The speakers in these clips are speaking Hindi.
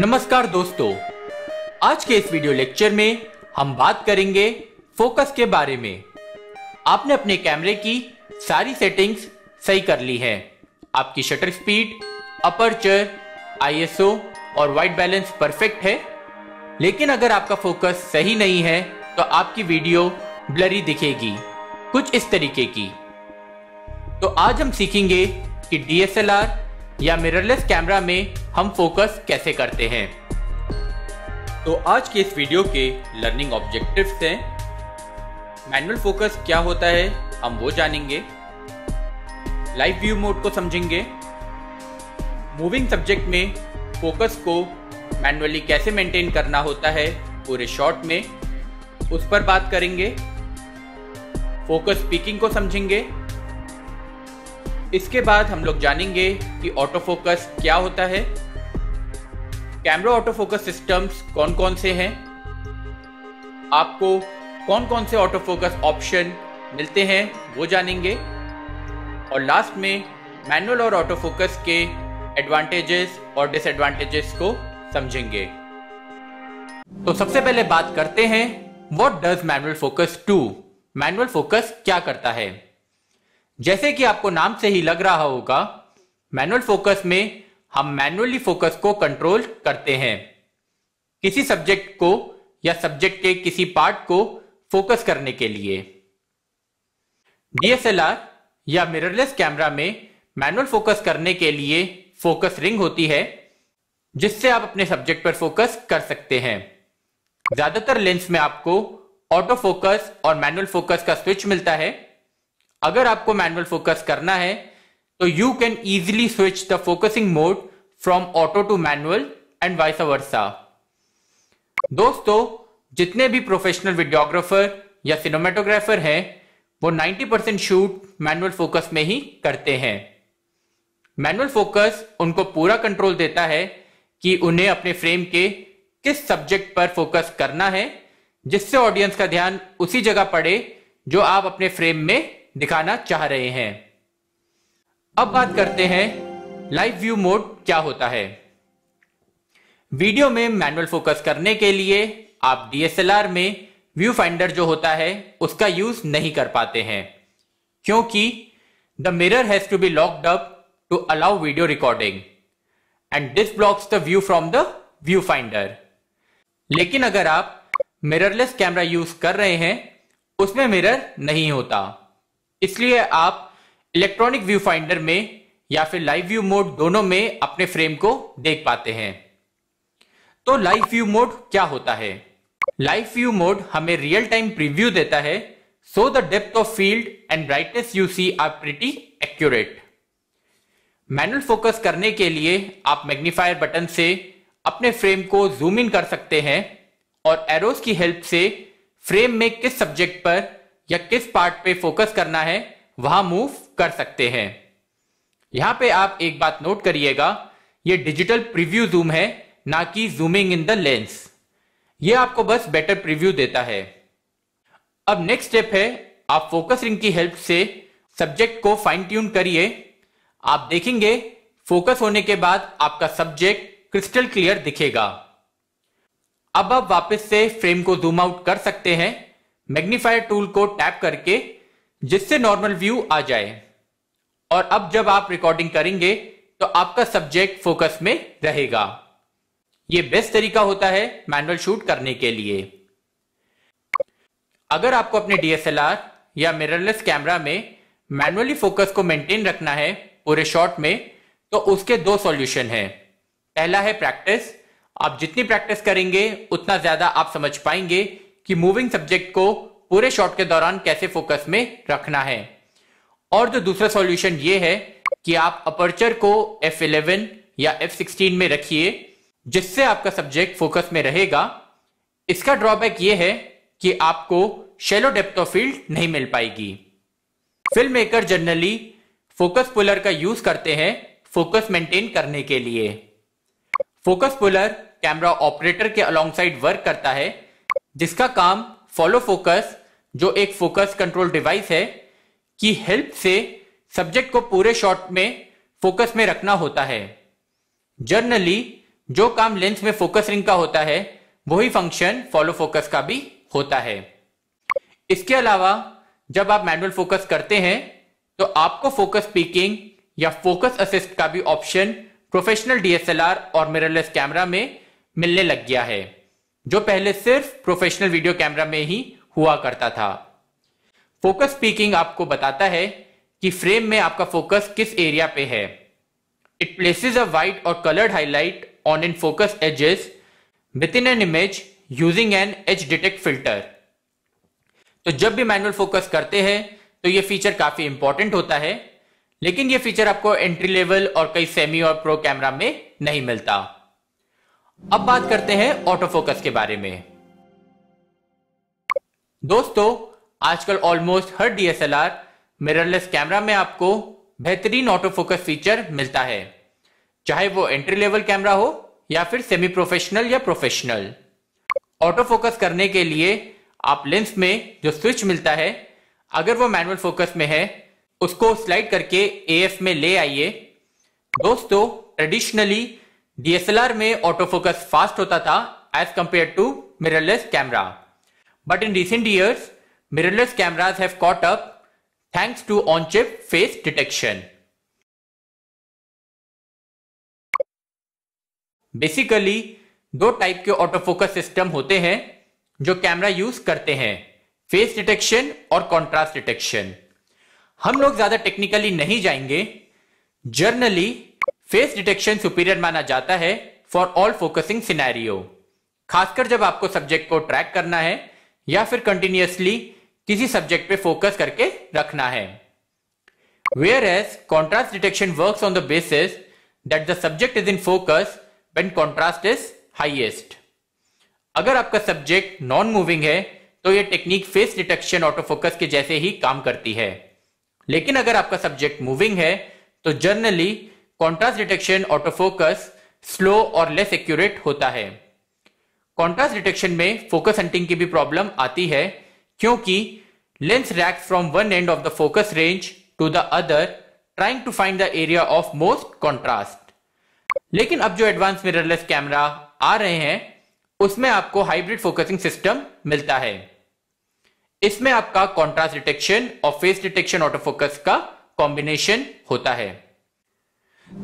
नमस्कार दोस्तों आज के इस वीडियो लेक्चर में हम बात करेंगे फोकस के बारे में आपने अपने कैमरे की सारी सेटिंग्स सही कर ली है आपकी शटर स्पीड अपर्चर आईएसओ और वाइट बैलेंस परफेक्ट है लेकिन अगर आपका फोकस सही नहीं है तो आपकी वीडियो ब्लरी दिखेगी कुछ इस तरीके की तो आज हम सीखेंगे कि डीएसएलआर या मिररलेस कैमरा में हम फोकस कैसे करते हैं तो आज के इस वीडियो के लर्निंग ऑब्जेक्टिव्स हैं मैनुअल फोकस क्या होता है हम वो जानेंगे लाइव व्यू मोड को समझेंगे मूविंग सब्जेक्ट में फोकस को मैनुअली कैसे मेंटेन करना होता है पूरे शॉट में उस पर बात करेंगे फोकस स्पीकिंग को समझेंगे इसके बाद हम लोग जानेंगे कि ऑटो फोकस क्या होता है कैमरा ऑटो फोकस सिस्टम्स कौन कौन से हैं आपको कौन कौन से ऑटो फोकस ऑप्शन मिलते हैं वो जानेंगे और लास्ट में मैनुअल और ऑटो फोकस के एडवांटेजेस और डिसएडवांटेजेस को समझेंगे तो सबसे पहले बात करते हैं what does manual focus to manual focus क्या करता है जैसे कि आपको नाम से ही लग रहा होगा मैनुअल फोकस में हम मैनुअली फोकस को कंट्रोल करते हैं किसी सब्जेक्ट को या सब्जेक्ट के किसी पार्ट को फोकस करने के लिए डीएसएलआर या मिररलेस कैमरा में मैनुअल फोकस करने के लिए फोकस रिंग होती है जिससे आप अपने सब्जेक्ट पर फोकस कर सकते हैं ज्यादातर लेंस में आपको ऑटो फोकस और मैनुअल फोकस का स्विच मिलता है अगर आपको मैनुअल फोकस करना है So you can easily switch the focusing mode from auto to manual and vice versa दोस्तों जितने भी प्रोफेशनल वीडियोग्राफर या सिनेमाटोग्राफर हैं वो 90 परसेंट शूट मैनुअल फोकस में ही करते हैं मैनुअल फोकस उनको पूरा कंट्रोल देता है कि उन्हें अपने फ्रेम के किस सब्जेक्ट पर फोकस करना है जिससे ऑडियंस का ध्यान उसी जगह पड़े जो आप अपने फ्रेम में दिखाना चाह रहे हैं अब बात करते हैं लाइव व्यू मोड क्या होता है वीडियो में मैनुअल फोकस करने के लिए आप डीएसएलआर में व्यू फाइंडर जो होता है उसका यूज नहीं कर पाते हैं क्योंकि the mirror has to be locked up to allow video recording and this blocks the view from the view finder लेकिन अगर आप मिररलेस कैमरा यूज कर रहे हैं उसमें मिरर नहीं होता इसलिए आप इलेक्ट्रॉनिक व्यू फाइंडर में या फिर लाइव व्यू मोड दोनों में अपने फ्रेम को देख पाते हैं तो लाइव व्यू मोड क्या होता है लाइव व्यू मोड हमें रियल टाइम प्रीव्यू देता है so the depth of field and brightness you see are pretty accurate manual focus करने के लिए आप मैग्नीफायर बटन से अपने फ्रेम को जूम इन कर सकते हैं और एरोज की हेल्प से फ्रेम में किस सब्जेक्ट पर या किस पार्ट पे फोकस करना है वहां मूव कर सकते हैं यहां पे आप एक बात नोट करिएगा ये डिजिटल प्रीव्यू जूम है ना कि जूमिंग इन द लेंस ये आपको बस बेटर प्रीव्यू देता है अब नेक्स्ट स्टेप है आप फोकस रिंग की हेल्प से सब्जेक्ट को फाइन ट्यून करिए आप देखेंगे फोकस होने के बाद आपका सब्जेक्ट क्रिस्टल क्लियर दिखेगा अब आप वापस से फ्रेम को जूम आउट कर सकते हैं मैग्नीफायर टूल को टैप करके जिससे नॉर्मल व्यू आ जाए और अब जब आप रिकॉर्डिंग करेंगे तो आपका सब्जेक्ट फोकस में रहेगा यह बेस्ट तरीका होता है मैनुअल शूट करने के लिए अगर आपको अपने डीएसएलआर या मिररलेस कैमरा में मैनुअली फोकस को मेंटेन रखना है पूरे शॉट में तो उसके दो सॉल्यूशन हैं पहला है प्रैक्टिस आप जितनी प्रैक्टिस करेंगे उतना ज्यादा आप समझ पाएंगे कि मूविंग सब्जेक्ट को पूरे शॉट के दौरान कैसे फोकस में रखना है और जो दूसरा सॉल्यूशन ये है कि आप अपर्चर को इलेवन या सिक्सटीन में रखिए जिससे आपका सब्जेक्ट फोकस में रहेगा इसका ड्रॉबैक ये है कि आपको शेलो डेप्थ ऑफ फील्ड नहीं मिल पाएगी film maker generally focus puller का यूज करते हैं फोकस मेंटेन करने के लिए फोकस पुलर कैमरा ऑपरेटर के अलोंग साइड वर्क करता है जिसका काम फॉलो फोकस जो एक फोकस कंट्रोल डिवाइस है की हेल्प से सब्जेक्ट को पूरे शॉट में फोकस में रखना होता है जर्नली जो काम लेंस में फोकस रिंग का होता है वही फंक्शन फॉलो फोकस का भी होता है इसके अलावा जब आप मैनुअल फोकस करते हैं तो आपको फोकस पीकिंग या फोकस असिस्ट का भी ऑप्शन प्रोफेशनल डीएसएलआर और मिररलेस कैमरा में मिलने लग गया है जो पहले सिर्फ प्रोफेशनल वीडियो कैमरा में ही हुआ करता था फोकस स्पीकिंग आपको बताता है कि फ्रेम में आपका फोकस किस एरिया पे है इट प्लेसेज अ वाइट और coloured highlight on in focus edges within an image using an edge detect filter तो जब भी मैनुअल फोकस करते हैं तो ये फीचर काफी इंपॉर्टेंट होता है लेकिन ये फीचर आपको एंट्री लेवल और कई सेमी और प्रो कैमरा में नहीं मिलता अब बात करते हैं ऑटो फोकस के बारे में दोस्तों आजकल ऑलमोस्ट हर डीएसएलआर मिररलेस कैमरा में आपको बेहतरीन ऑटो फोकस फीचर मिलता है चाहे वो एंट्री लेवल कैमरा हो या फिर सेमी प्रोफेशनल या प्रोफेशनल ऑटो फोकस करने के लिए आप लेंस में जो स्विच मिलता है अगर वो मैनुअल फोकस में है उसको स्लाइड करके ए में ले आइए दोस्तों ट्रेडिशनली डीएसएलआर में ऑटो फोकस फास्ट होता था as compared to mirrorless camera But in recent years, mirrorless cameras have caught up thanks to on-chip face detection. Basically दो टाइप के ऑटोफोकस सिस्टम होते हैं जो कैमरा यूज करते हैं फेस डिटेक्शन और कॉन्ट्रास्ट डिटेक्शन हम लोग ज्यादा टेक्निकली नहीं जाएंगे जर्नली फेस डिटेक्शन सुपीरियर माना जाता है फॉर ऑल फोकसिंग सिनेरियो खासकर जब आपको सब्जेक्ट को ट्रैक करना है या फिर कंटिन्यूसली किसी सब्जेक्ट पे फोकस करके रखना है whereas contrast detection work on the basis that the subject is in focus when contrast is highest अगर आपका सब्जेक्ट नॉन मूविंग है तो यह टेक्निक फेस डिटेक्शन ऑटोफोकस के जैसे ही काम करती है लेकिन अगर आपका सब्जेक्ट मूविंग है तो generally contrast detection autofocus slow और लेस एक्यूरेट होता है कॉन्ट्रास्ट डिटेक्शन में फोकस हंटिंग की भी प्रॉब्लम आती है क्योंकि lens rack from one end of the focus range to the other trying to find the area of most contrast लेकिन अब जो एडवांस मिररलेस कैमरा आ रहे हैं उसमें आपको हाइब्रिड फोकसिंग सिस्टम मिलता है इसमें आपका कॉन्ट्रास्ट डिटेक्शन और फेस डिटेक्शन ऑटोफोकस का कॉम्बिनेशन होता है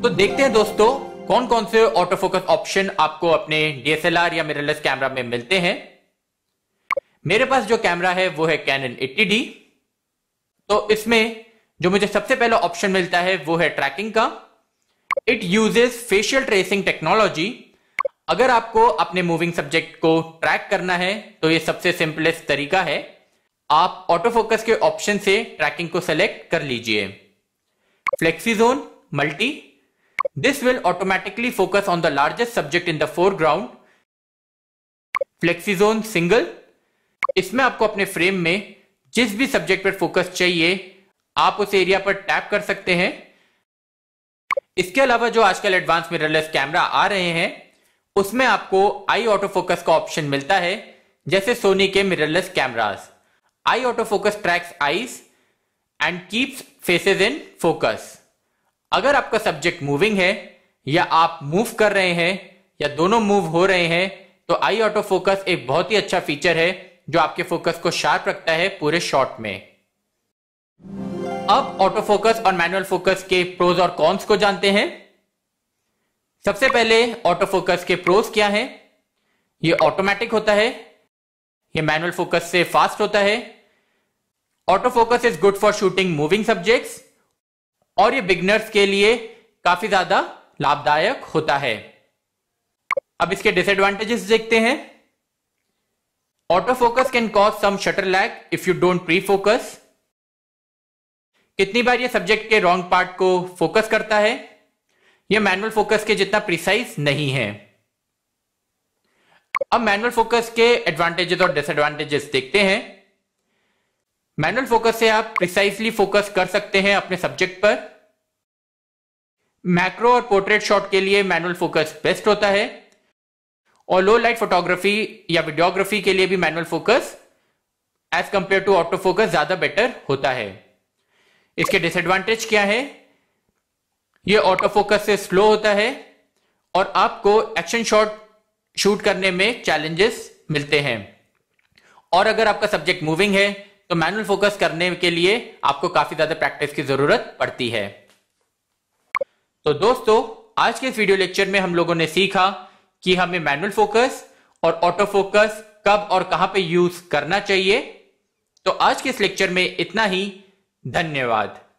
तो देखते हैं दोस्तों कौन कौन से ऑटो फोकस ऑप्शन आपको अपने डीएसएलआर या मिररलेस कैमरा में मिलते हैं मेरे पास जो कैमरा है वो है कैनन 80D तो इसमें जो मुझे सबसे पहला ऑप्शन मिलता है वो है ट्रैकिंग का it uses facial tracing technology अगर आपको अपने मूविंग सब्जेक्ट को ट्रैक करना है तो ये सबसे सिंपलेस्ट तरीका है आप ऑटो फोकस के ऑप्शन से ट्रैकिंग को सेलेक्ट कर लीजिए flexi zone multi This will automatically focus on the largest subject in the foreground Flexi zone single इसमें आपको अपने फ्रेम में जिस भी सब्जेक्ट पर फोकस चाहिए आप उस एरिया पर टैप कर सकते हैं इसके अलावा जो आजकल एडवांस मिररलेस कैमरा आ रहे हैं उसमें आपको आई ऑटो फोकस का ऑप्शन मिलता है जैसे सोनी के mirrorless cameras eye auto focus tracks eyes and keeps faces in focus अगर आपका सब्जेक्ट मूविंग है या आप मूव कर रहे हैं या दोनों मूव हो रहे हैं तो आई ऑटो फोकस एक बहुत ही अच्छा फीचर है जो आपके फोकस को शार्प रखता है पूरे शॉट में अब ऑटो फोकस और मैनुअल फोकस के प्रोज और कॉन्स को जानते हैं सबसे पहले ऑटो फोकस के प्रोज क्या है यह ऑटोमेटिक होता है यह मैनुअल फोकस से फास्ट होता है auto focus is good for shooting moving subjects और ये बिगनर्स के लिए काफी ज्यादा लाभदायक होता है अब इसके डिसएडवांटेजेस देखते हैं auto focus can cause some shutter lag if you don't pre focus कितनी बार ये सब्जेक्ट के रॉन्ग पार्ट को फोकस करता है ये मैनुअल फोकस के जितना प्रिसाइज नहीं है अब मैनुअल फोकस के एडवांटेजेस और डिसएडवांटेजेस देखते हैं मैनुअल फोकस से आप प्रिसाइसली फोकस कर सकते हैं अपने सब्जेक्ट पर मैक्रो और पोर्ट्रेट शॉट के लिए मैनुअल फोकस बेस्ट होता है और लो लाइट फोटोग्राफी या वीडियोग्राफी के लिए भी manual focus as compared to auto focus ज्यादा बेटर होता है इसके डिसएडवांटेज क्या है यह ऑटो फोकस से स्लो होता है और आपको एक्शन शॉट शूट करने में चैलेंजेस मिलते हैं और अगर आपका सब्जेक्ट मूविंग है तो मैनुअल फोकस करने के लिए आपको काफी ज्यादा प्रैक्टिस की जरूरत पड़ती है तो दोस्तों आज के इस वीडियो लेक्चर में हम लोगों ने सीखा कि हमें मैनुअल फोकस और ऑटो फोकस कब और कहां पे यूज करना चाहिए तो आज के इस लेक्चर में इतना ही धन्यवाद